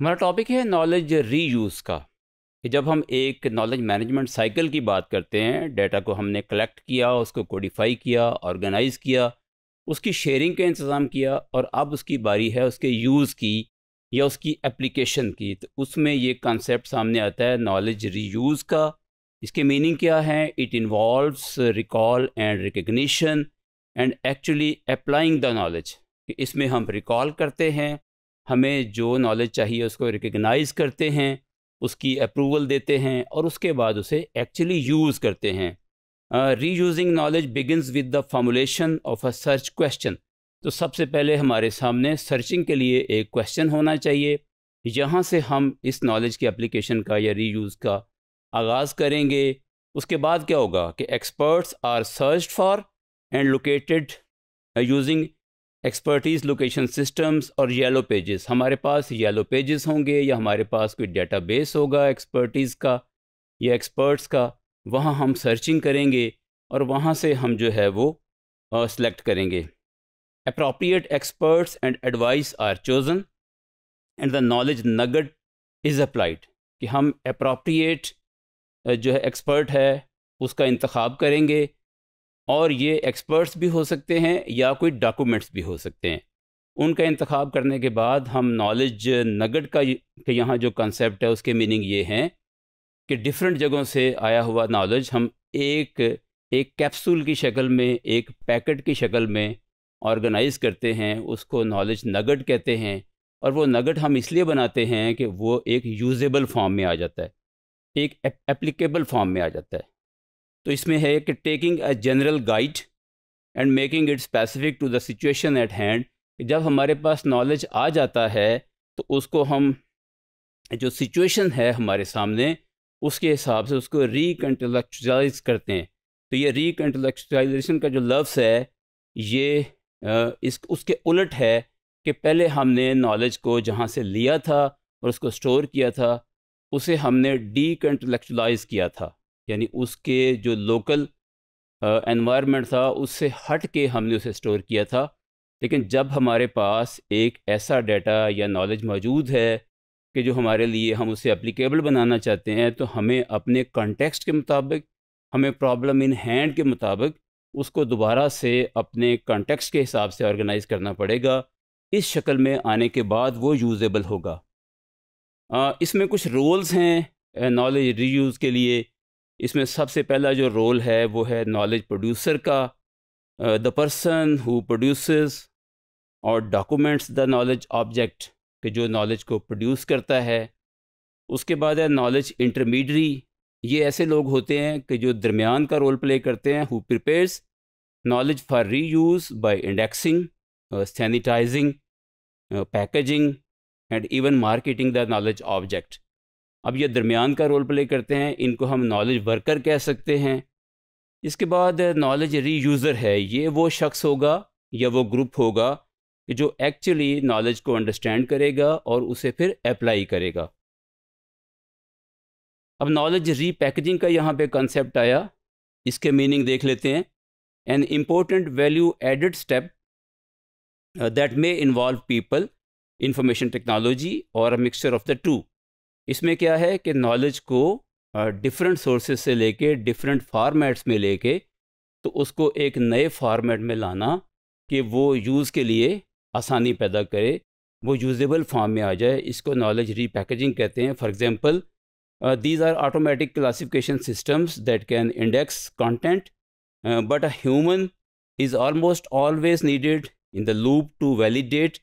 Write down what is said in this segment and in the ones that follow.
हमारा टॉपिक है knowledge reuse का कि जब हम एक नॉलेज मैनेजमेंट साइकिल की बात करते हैं डेटा को हमने कलेक्ट किया उसको कोडिफाई किया ऑर्गेनाइज़ किया उसकी शेयरिंग का इंतज़ाम किया और अब उसकी बारी है उसके यूज़ की या उसकी एप्लीकेशन की तो उसमें ये कॉन्सेप्ट सामने आता है नॉलेज रीयूज़ का इसके मीनिंग क्या है it involves recall and recognition and actually applying the knowledge इसमें हम रिकॉल करते हैं हमें जो नॉलेज चाहिए उसको रिकग्नाइज़ करते हैं उसकी अप्रूवल देते हैं और उसके बाद उसे एक्चुअली यूज़ करते हैं reusing knowledge begins with the formulation of a search question तो सबसे पहले हमारे सामने सर्चिंग के लिए एक क्वेश्चन होना चाहिए यहाँ से हम इस नॉलेज की अप्लीकेशन का या यूज़ का आगाज़ करेंगे उसके बाद क्या होगा कि experts are search for and located using expertise location systems और येलो पेजेस हमारे पास येलो पेजेस होंगे या हमारे पास कोई डेटाबेस होगा एक्सपर्टीज़ का या एक्सपर्ट्स का वहाँ हम सर्चिंग करेंगे और वहाँ से हम जो है वो सेलेक्ट करेंगे appropriate experts and advice are chosen and the knowledge nugget is applied कि हम अप्रोप्रिएट जो है एक्सपर्ट है उसका इंतखब करेंगे और ये एक्सपर्ट्स भी हो सकते हैं या कोई डॉक्यूमेंट्स भी हो सकते हैं उनका इंतखब करने के बाद हम नॉलेज नगड का यहाँ जो कंसेप्ट है उसके मीनिंग ये हैं कि डिफरेंट जगहों से आया हुआ नॉलेज हम एक एक कैप्सूल की शक्ल में एक पैकेट की शक्ल में ऑर्गेनाइज करते हैं उसको नॉलेज नगड कहते हैं और वो नगड हम इसलिए बनाते हैं कि वो एक यूजेबल फॉर्म में आ जाता है एक एप्लीकेबल फॉर्म में आ जाता है तो इसमें है कि taking a general guide and making it specific to the situation at hand जब हमारे पास नॉलेज आ जाता है तो उसको हम जो सिचुएशन है हमारे सामने उसके हिसाब से उसको रिकन्टलेक्चुलाइज करते हैं तो ये रिकन्टलेक्चुलाइजेशन का जो लफ्स है ये इस उसके उलट है कि पहले हमने नॉलेज को जहाँ से लिया था और उसको स्टोर किया था उसे हमने डी किया था यानी उसके जो लोकल एनवायरनमेंट था उससे हट के हमने उसे स्टोर किया था लेकिन जब हमारे पास एक ऐसा डाटा या नॉलेज मौजूद है कि जो हमारे लिए हम उसे अप्लीकेबल बनाना चाहते हैं तो हमें अपने कॉन्टेक्स्ट के मुताबिक हमें प्रॉब्लम इन हैंड के मुताबिक उसको दोबारा से अपने कॉन्टेक्स्ट के हिसाब से ऑर्गेनाइज करना पड़ेगा इस शक्ल में आने के बाद वो यूजेबल होगा इसमें कुछ रोल्स हैं नॉलेज रीयूज़ के लिए इसमें सबसे पहला जो रोल है वो है नॉलेज प्रोड्यूसर का द पर्सन हु प्रोड्यूसेस और डॉक्यूमेंट्स द नॉलेज ऑब्जेक्ट के जो नॉलेज को प्रोड्यूस करता है उसके बाद है नॉलेज इंटरमीडरी ये ऐसे लोग होते हैं कि जो दरमियान का रोल प्ले करते हैं who prepares knowledge for reuse by indexing sanitizing packaging and even marketing the knowledge object अब ये दरमियान का रोल प्ले करते हैं इनको हम नॉलेज वर्कर कह सकते हैं इसके बाद नॉलेज री यूज़र है ये वो शख्स होगा या वो ग्रुप होगा कि जो एक्चुअली नॉलेज को अंडरस्टैंड करेगा और उसे फिर अप्लाई करेगा अब नॉलेज री पैकेजिंग का यहाँ पे कंसेप्ट आया इसके मीनिंग देख लेते हैं an important value added step that may involve people information technology और a mixture of the two इसमें क्या है कि नॉलेज को डिफरेंट सोर्सेज से लेके डिफरेंट फॉर्मेट्स में लेके तो उसको एक नए फॉर्मेट में लाना कि वो यूज़ के लिए आसानी पैदा करे वो यूजेबल फॉर्म में आ जाए इसको नॉलेज रीपैकेजिंग कहते हैं for example these are automatic classification systems that can index content but a human is almost always needed in the loop to validate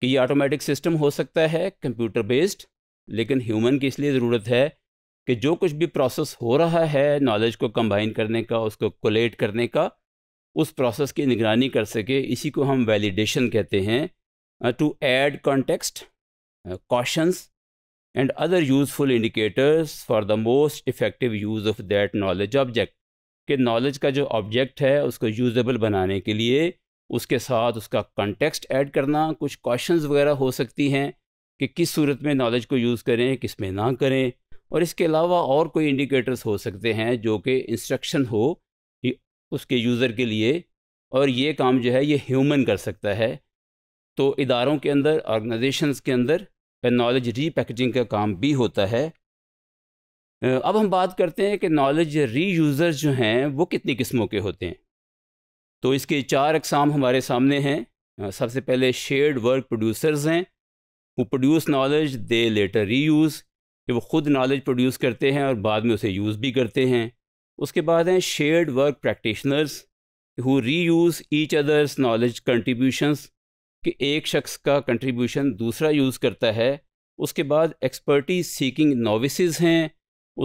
कि ये ऑटोमेटिक सिस्टम हो सकता है कंप्यूटर बेस्ड लेकिन ह्यूमन की इसलिए ज़रूरत है कि जो कुछ भी प्रोसेस हो रहा है नॉलेज को कंबाइन करने का उसको कोलेट करने का उस प्रोसेस की निगरानी कर सके इसी को हम वैलिडेशन कहते हैं to add context cautions and other useful indicators for the most effective use of that knowledge object कि नॉलेज का जो ऑब्जेक्ट है उसको यूजेबल बनाने के लिए उसके साथ उसका कॉन्टेक्स्ट ऐड करना कुछ क्वेश्चंस वगैरह हो सकती हैं कि किस सूरत में नॉलेज को यूज़ करें किस में ना करें और इसके अलावा और कोई इंडिकेटर्स हो सकते हैं जो कि इंस्ट्रक्शन हो उसके यूज़र के लिए और ये काम जो है ये ह्यूमन कर सकता है तो इदारों के अंदर ऑर्गेनाइजेशंस के अंदर नॉलेज रीपैकेजिंग का काम भी होता है अब हम बात करते हैं कि नॉलेज री यूज़र्स जो हैं वो कितनी किस्मों के होते हैं तो इसके चार अकसाम हमारे सामने हैं सबसे पहले शेयर्ड वर्क प्रोड्यूसर्स हैं वो produce knowledge they later reuse कि वो ख़ुद नॉलेज प्रोड्यूस करते हैं और बाद में उसे यूज़ भी करते हैं उसके बाद हैं shared work practitioners who reuse each other's knowledge contributions कि एक शख्स का कंट्रीब्यूशन दूसरा यूज़ करता है उसके बाद एक्सपर्टीज सीकिंग नोविसज़ हैं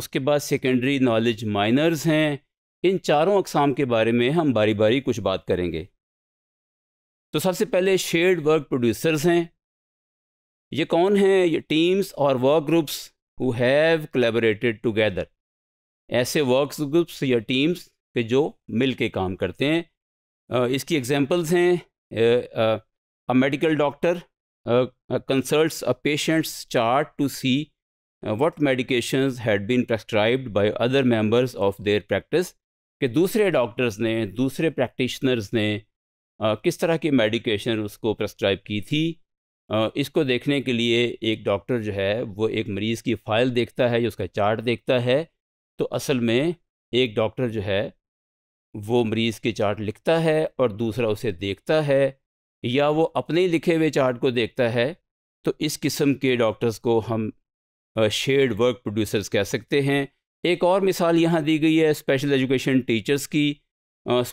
उसके बाद सेकेंडरी नॉलेज माइनर्स हैं इन चारों अकसाम के बारे में हम बारी बारी कुछ बात करेंगे तो सबसे पहले शेयर्ड वर्क प्रोड्यूसर्स हैं ये कौन है ये टीम्स और work groups who have collaborated together ऐसे वर्क ग्रुप्स या टीम्स के जो मिल के काम करते हैं इसकी एग्जांपल्स हैं a medical doctor consults a patient's chart to see what medications had been prescribed by other members of their practice कि दूसरे डॉक्टर्स ने दूसरे प्रैक्टिशनर्स ने किस तरह की मेडिकेशन उसको प्रेस्क्राइब की थी इसको देखने के लिए एक डॉक्टर जो है वो एक मरीज़ की फ़ाइल देखता है या उसका चार्ट देखता है तो असल में एक डॉक्टर जो है वो मरीज़ के चार्ट लिखता है और दूसरा उसे देखता है या वो अपने लिखे हुए चार्ट को देखता है तो इस किस्म के डॉक्टर्स को हम शेड वर्क प्रोड्यूसर्स कह सकते हैं एक और मिसाल यहाँ दी गई है स्पेशल एजुकेशन टीचर्स की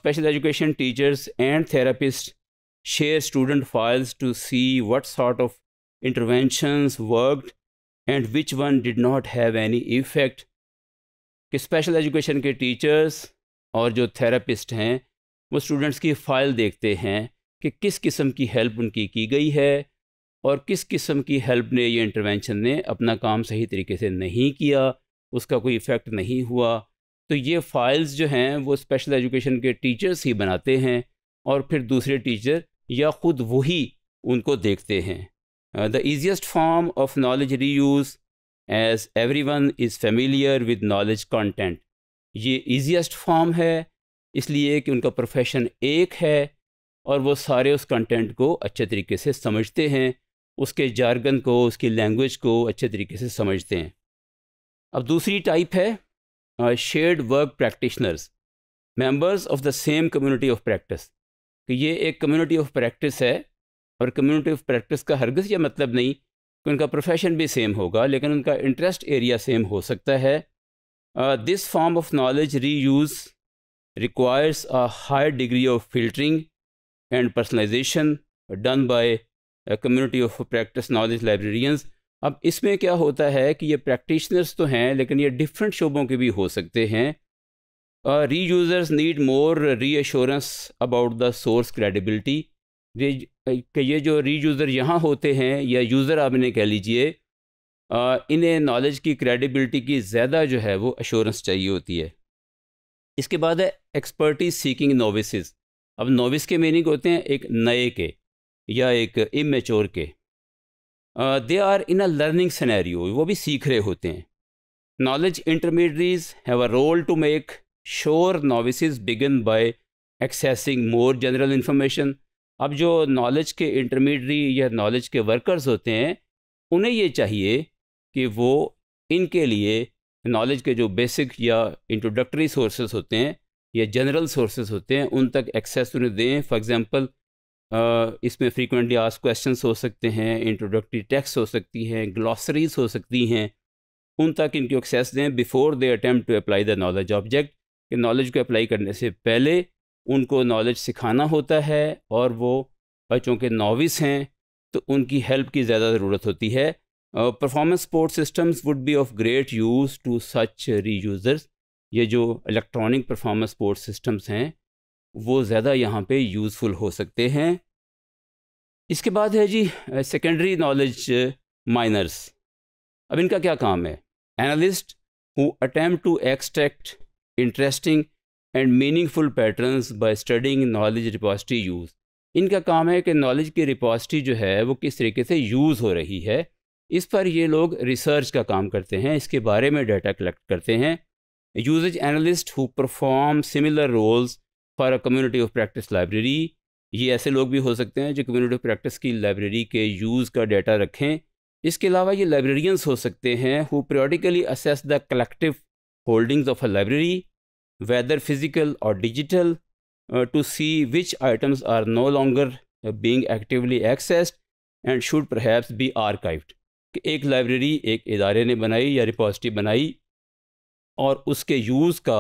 special education teachers and therapist share student files to see what sort of interventions worked and which one did not have any effect कि स्पेशल एजुकेशन के टीचर्स और जो थेरेपिस्ट हैं वो स्टूडेंट्स की file देखते हैं कि किस किस्म की हेल्प उनकी की गई है और किस किस्म की हेल्प ने ये इंटरवेंशन ने अपना काम सही तरीके से नहीं किया उसका कोई इफ़ेक्ट नहीं हुआ तो ये फ़ाइल्स जो हैं वो स्पेशल एजुकेशन के टीचर्स ही बनाते हैं और फिर दूसरे टीचर या ख़ुद वही उनको देखते हैं the easiest form of knowledge reuse as everyone is familiar with knowledge content ये ईजिएस्ट फॉर्म है इसलिए कि उनका प्रोफेशन एक है और वो सारे उस कंटेंट को अच्छे तरीके से समझते हैं उसके जारगन को उसकी लैंग्वेज को अच्छे तरीके से समझते हैं अब दूसरी टाइप है shared work practitioners members of the same community of practice कि ये एक कम्युनिटी ऑफ प्रैक्टिस है और कम्युनिटी ऑफ प्रैक्टिस का हरगज़ यह मतलब नहीं कि उनका प्रोफेशन भी सेम होगा लेकिन उनका इंटरेस्ट एरिया सेम हो सकता है this form of knowledge reuse requires a high degree of filtering and personalization done by community of practice knowledge librarians अब इसमें क्या होता है कि ये प्रैक्टिशनर्स तो हैं लेकिन ये डिफरेंट शोबों के भी हो सकते हैं Uh, re users need more reassurance about the source credibility कि ये जो री यूज़र यहाँ होते हैं या यूज़र आप इन्हें कह लीजिए इन्हें नॉलेज की क्रेडिबिलिटी की ज़्यादा जो है वो अश्योरेंस चाहिए होती है इसके बाद है एक्सपर्टीज सीकिंग नोविसज़ अब नोविस के मीनिंग होते हैं एक नए के या एक इमेच्योर के they are in a learning scenario वो भी सीख रहे होते हैं knowledge intermediaries have a role to make sure novices begin by accessing more general information अब जो नॉलेज के इंटरमीडरी या नॉलेज के वर्कर्स होते हैं उन्हें ये चाहिए कि वो इनके लिए नॉलेज के जो बेसिक या इंट्रोडक्टरी सोर्सेज होते हैं या जनरल सोर्सेज होते हैं उन तक एक्सेस उन्हें दें फॉर एग्ज़ाम्पल इसमें फ्रीक्वेंटली आज क्वेश्चन हो सकते हैं इंट्रोडक्टरी टेक्स्ट हो सकती हैं ग्लॉसरीज हो सकती हैं उन तक इनको एक्सेस दें before they attempt to apply the knowledge object कि नॉलेज को अप्लाई करने से पहले उनको नॉलेज सिखाना होता है और वो बच्चों के नॉविस हैं तो उनकी हेल्प की ज़्यादा ज़रूरत होती है performance support systems would be of great use to such reusers ये जो इलेक्ट्रॉनिक परफॉर्मेंस स्पोर्ट सिस्टम्स हैं वो ज़्यादा यहाँ पे यूज़फुल हो सकते हैं इसके बाद है जी सेकेंडरी नॉलेज माइनर्स अब इनका क्या काम है analyst who attempt to extract interesting and meaningful patterns by studying knowledge repository use इनका काम है कि नॉलेज की रिपोजिटी जो है वो किस तरीके से यूज़ हो रही है इस पर ये लोग रिसर्च का काम करते हैं इसके बारे में डाटा कलेक्ट करते हैं usage analyst who perform similar roles for a community of practice library ये ऐसे लोग भी हो सकते हैं जो कम्युनिटी ऑफ प्रैक्टिस की लाइब्रेरी के यूज़ का डाटा रखें इसके अलावा ये लाइब्रेरियंस हो सकते हैं who periodically assess the collective holdings of a library whether physical or digital, uh, to see which items are no longer uh, being actively accessed and should perhaps be archived. कि एक library एक इदारे ने बनाई या repository बनाई और उसके यूज़ का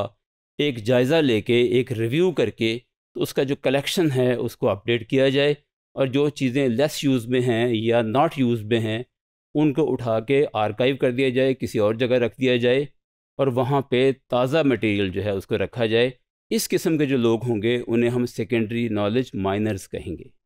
एक जायज़ा लेके एक रिव्यू करके तो उसका जो कलेक्शन है उसको अपडेट किया जाए और जो चीज़ें लेस यूज़ में हैं या नॉट यूज़ में हैं उनको उठा के आर्काइव कर दिया जाए किसी और जगह रख दिया जाए और वहाँ पे ताज़ा मटेरियल जो है उसको रखा जाए इस किस्म के जो लोग होंगे उन्हें हम सेकेंडरी नॉलेज माइनर्स कहेंगे